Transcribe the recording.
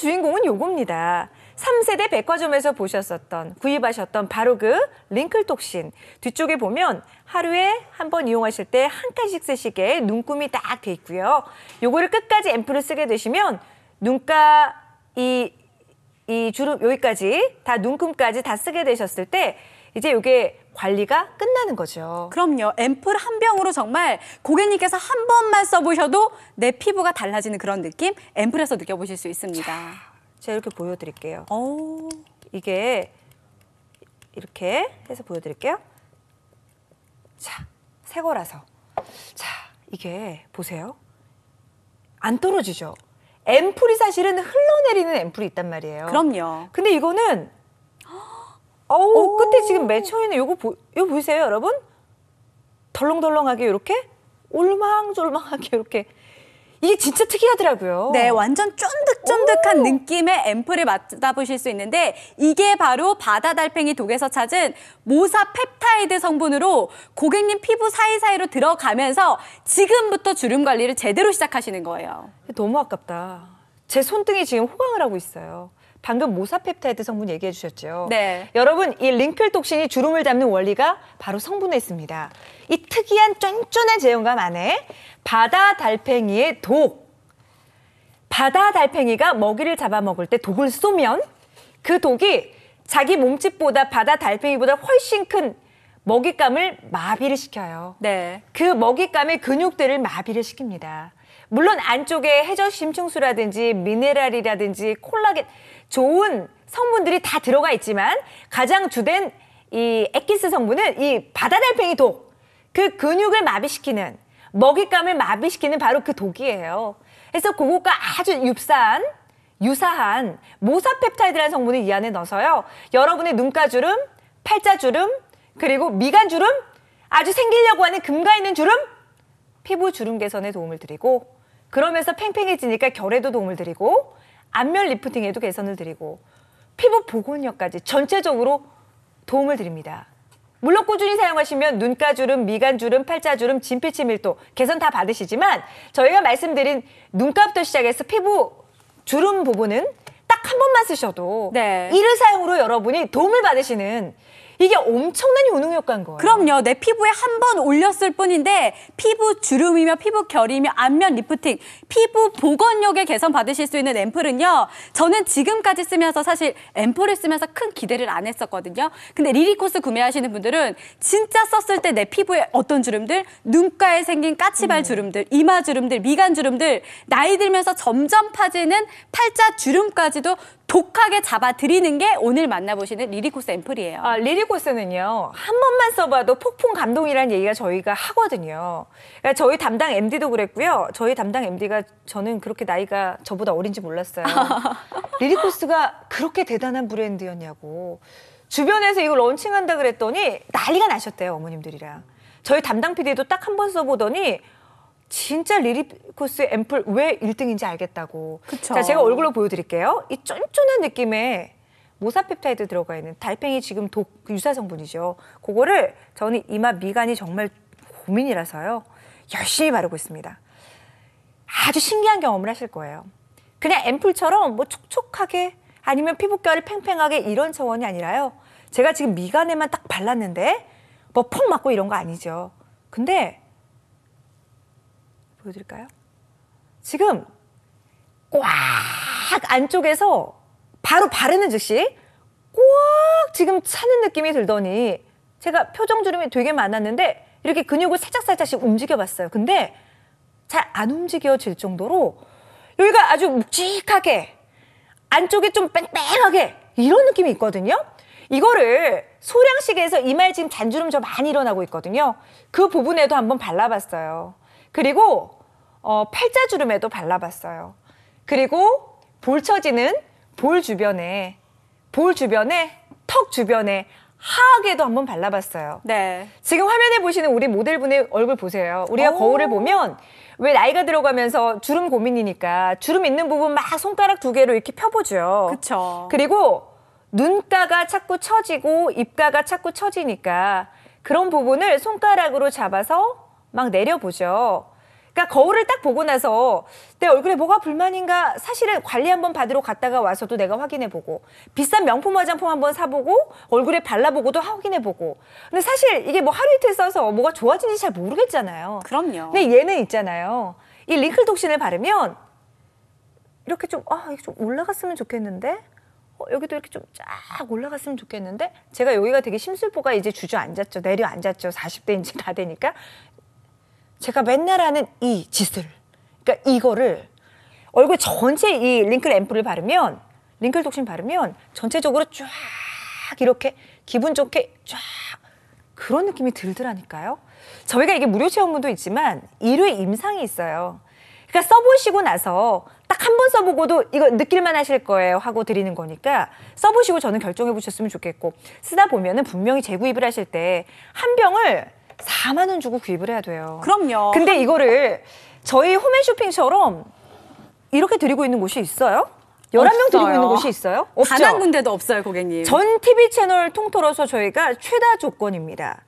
주인공은 요겁니다. 3세대 백화점에서 보셨었던, 구입하셨던 바로 그 링클톡신. 뒤쪽에 보면 하루에 한 번 이용하실 때 한 칸씩 쓰시게 눈금이 딱 돼 있고요. 요거를 끝까지 앰플을 쓰게 되시면 눈가 이, 이 주름 여기까지 다 눈금까지 다 쓰게 되셨을 때 이제 이게 관리가 끝나는 거죠. 그럼요. 앰플 한 병으로 정말 고객님께서 한 번만 써보셔도 내 피부가 달라지는 그런 느낌 앰플에서 느껴보실 수 있습니다. 제가 이렇게 보여드릴게요. 오. 이게 이렇게 해서 보여드릴게요. 자, 새 거라서. 자, 이게 보세요. 안 떨어지죠? 앰플이 사실은 흘러내리는 앰플이 있단 말이에요. 그럼요. 근데 이거는 어우, 끝에 지금 맺혀 있는 요거 보, 요 보이세요, 여러분? 덜렁덜렁하게 이렇게 올망졸망하게 이렇게 이게 진짜 특이하더라고요. 네, 완전 쫀득쫀득한 오. 느낌의 앰플을 맡다보실수 있는데 이게 바로 바다 달팽이 독에서 찾은 모사 펩타이드 성분으로 고객님 피부 사이사이로 들어가면서 지금부터 주름 관리를 제대로 시작하시는 거예요. 너무 아깝다. 제 손등이 지금 호강을 하고 있어요. 방금 모사펩타이드 성분 얘기해 주셨죠. 네. 여러분 이 링클 독신이 주름을 잡는 원리가 바로 성분에 있습니다. 이 특이한 쫀쫀한 제형감 안에 바다 달팽이의 독. 바다 달팽이가 먹이를 잡아먹을 때 독을 쏘면 그 독이 자기 몸집보다 바다 달팽이보다 훨씬 큰 먹잇감을 마비를 시켜요. 네. 그 먹잇감의 근육들을 마비를 시킵니다. 물론 안쪽에 해저 심층수라든지 미네랄이라든지 콜라겐 좋은 성분들이 다 들어가 있지만 가장 주된 이 액기스 성분은 이 바다달팽이 독. 그 근육을 마비시키는 먹잇감을 마비시키는 바로 그 독이에요. 그래서 그것과 아주 흡사한 유사한 모사펩타이드라는 성분을 이 안에 넣어서요. 여러분의 눈가주름, 팔자주름, 그리고 미간주름, 아주 생기려고 하는 금가 있는 주름, 피부 주름 개선에 도움을 드리고 그러면서 팽팽해지니까 결에도 도움을 드리고 안면 리프팅에도 개선을 드리고 피부 복원력까지 전체적으로 도움을 드립니다. 물론 꾸준히 사용하시면 눈가주름, 미간주름, 팔자주름, 진피치 밀도 개선 다 받으시지만 저희가 말씀드린 눈가부터 시작해서 피부 주름 부분은 딱 한 번만 쓰셔도 네. 이를 사용으로 여러분이 도움을 받으시는 이게 엄청난 효능 효과인 거예요. 그럼요. 내 피부에 한 번 올렸을 뿐인데 피부 주름이며 피부 결이며 안면 리프팅, 피부 보건력의 개선 받으실 수 있는 앰플은요. 저는 지금까지 쓰면서 사실 앰플을 쓰면서 큰 기대를 안 했었거든요. 근데 리리코스 구매하시는 분들은 진짜 썼을 때 내 피부에 어떤 주름들, 눈가에 생긴 까치발 음. 주름들, 이마 주름들, 미간 주름들, 나이 들면서 점점 파지는 팔자 주름까지도 독하게 잡아들이는 게 오늘 만나보시는 리리코스 앰플이에요. 아, 리리 코스는요한 번만 써봐도 폭풍 감동이라는 얘기가 저희가 하거든요. 그러니까 저희 담당 MD도 그랬고요. 저희 담당 MD가 저는 그렇게 나이가 저보다 어린지 몰랐어요. 리리코스가 그렇게 대단한 브랜드였냐고 주변에서 이거 런칭한다 그랬더니 난리가 나셨대요 어머님들이랑. 저희 담당 PD도 딱 한 번 써보더니 진짜 리리코스 앰플 왜 1등인지 알겠다고. 그쵸. 자, 제가 얼굴로 보여드릴게요. 이 쫀쫀한 느낌의 모사펩타이드 들어가 있는 달팽이 지금 독 그 유사 성분이죠. 그거를 저는 이마 미간이 정말 고민이라서요. 열심히 바르고 있습니다. 아주 신기한 경험을 하실 거예요. 그냥 앰플처럼 뭐 촉촉하게 아니면 피부결이 팽팽하게 이런 차원이 아니라요. 제가 지금 미간에만 딱 발랐는데 뭐펑 맞고 이런 거 아니죠. 근데 보여드릴까요? 지금 꽉 안쪽에서 바로 바르는 즉시 꼭 지금 차는 느낌이 들더니 제가 표정 주름이 되게 많았는데 이렇게 근육을 살짝살짝씩 움직여봤어요. 근데 잘 안 움직여질 정도로 여기가 아주 묵직하게 안쪽이 좀 뺑뺑하게 이런 느낌이 있거든요. 이거를 소량식에서 이마에 지금 잔주름 저 많이 일어나고 있거든요. 그 부분에도 한번 발라봤어요. 그리고 어, 팔자주름에도 발라봤어요. 그리고 볼처지는 볼 주변에 볼 주변에 턱 주변에 하악에도 한번 발라봤어요. 네. 지금 화면에 보시는 우리 모델분의 얼굴 보세요. 우리가 오. 거울을 보면 왜 나이가 들어가면서 주름 고민이니까 주름 있는 부분 막 손가락 두 개로 이렇게 펴보죠. 그렇죠. 그리고 눈가가 자꾸 처지고 입가가 자꾸 처지니까 그런 부분을 손가락으로 잡아서 막 내려보죠. 그러니까 거울을 딱 보고 나서 내 얼굴에 뭐가 불만인가 사실은 관리 한번 받으러 갔다가 와서도 내가 확인해 보고 비싼 명품 화장품 한번 사보고 얼굴에 발라보고도 확인해 보고 근데 사실 이게 뭐 하루 이틀 써서 뭐가 좋아지는지 잘 모르겠잖아요. 그럼요. 근데 얘는 있잖아요. 이 링클 독신을 바르면 이렇게 좀, 아, 이게 좀 올라갔으면 좋겠는데? 어, 여기도 이렇게 좀 쫙 올라갔으면 좋겠는데? 제가 여기가 되게 심술보가 이제 주저앉았죠. 내려앉았죠. 40대인지 다 되니까. 제가 맨날 하는 이 짓을 그러니까 이거를 얼굴 전체 이 링클 앰플을 바르면 링클 독신 바르면 전체적으로 쫙 이렇게 기분 좋게 쫙 그런 느낌이 들더라니까요. 저희가 이게 무료 체험문도 있지만 일회 임상이 있어요. 그러니까 써보시고 나서 딱 한 번 써보고도 이거 느낄만 하실 거예요 하고 드리는 거니까 써보시고 저는 결정해 보셨으면 좋겠고 쓰다 보면은 분명히 재구입을 하실 때 한 병을 4만 원 주고 구입을 해야 돼요. 그럼요. 근데 이거를 저희 홈앤쇼핑처럼 이렇게 드리고 있는 곳이 있어요? 11명 드리고 있는 곳이 있어요? 없죠. 단한 군데도 없어요, 고객님. 전 TV 채널 통틀어서 저희가 최다 조건입니다.